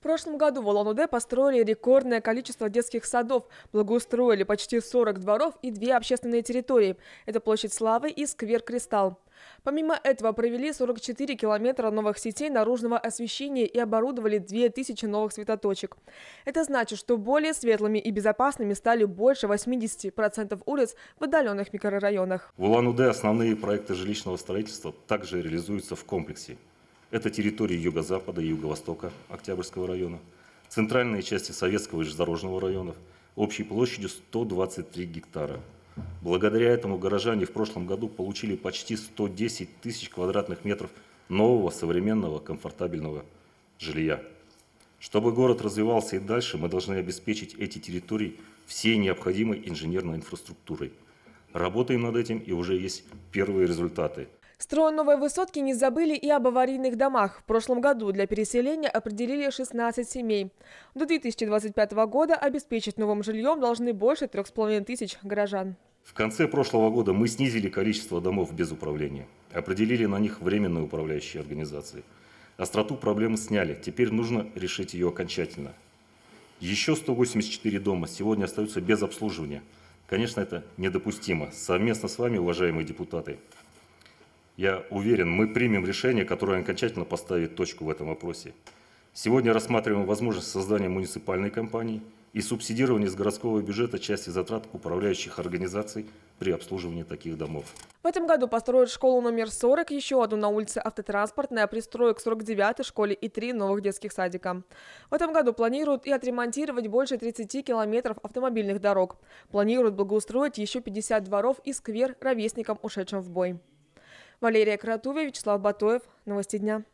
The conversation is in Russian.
В прошлом году в Улан-Удэ построили рекордное количество детских садов, благоустроили почти 40 дворов и две общественные территории. Это площадь Славы и сквер Кристалл. Помимо этого провели 44 километра новых сетей наружного освещения и оборудовали 2000 новых светоточек. Это значит, что более светлыми и безопасными стали больше 80% улиц в отдаленных микрорайонах. В Улан-Удэ основные проекты жилищного строительства также реализуются в комплексе. Это территории юго-запада и юго-востока Октябрьского района, центральные части Советского и Железнодорожного районов, общей площадью 123 гектара. Благодаря этому горожане в прошлом году получили почти 110 тысяч квадратных метров нового, современного, комфортабельного жилья. Чтобы город развивался и дальше, мы должны обеспечить эти территории всей необходимой инженерной инфраструктурой. Работаем над этим, и уже есть первые результаты – Строя новые высотки не забыли и об аварийных домах. В прошлом году для переселения определили 16 семей. До 2025 года обеспечить новым жильем должны больше 3,5 тысяч горожан. В конце прошлого года мы снизили количество домов без управления. Определили на них временные управляющие организации. Остроту проблемы сняли, теперь нужно решить ее окончательно. Еще 184 дома сегодня остаются без обслуживания. Конечно, это недопустимо. Совместно с вами, уважаемые депутаты, я уверен, мы примем решение, которое окончательно поставит точку в этом вопросе. Сегодня рассматриваем возможность создания муниципальной компании и субсидирования из городского бюджета части затрат управляющих организаций при обслуживании таких домов. В этом году построят школу номер 40, еще одну на улице автотранспортная, пристроек 49-й школе и три новых детских садика. В этом году планируют и отремонтировать больше 30 километров автомобильных дорог. Планируют благоустроить еще 50 дворов и сквер ровесникам, ушедшим в бой. Валерия Кратова, Вячеслав Батоев. Новости дня.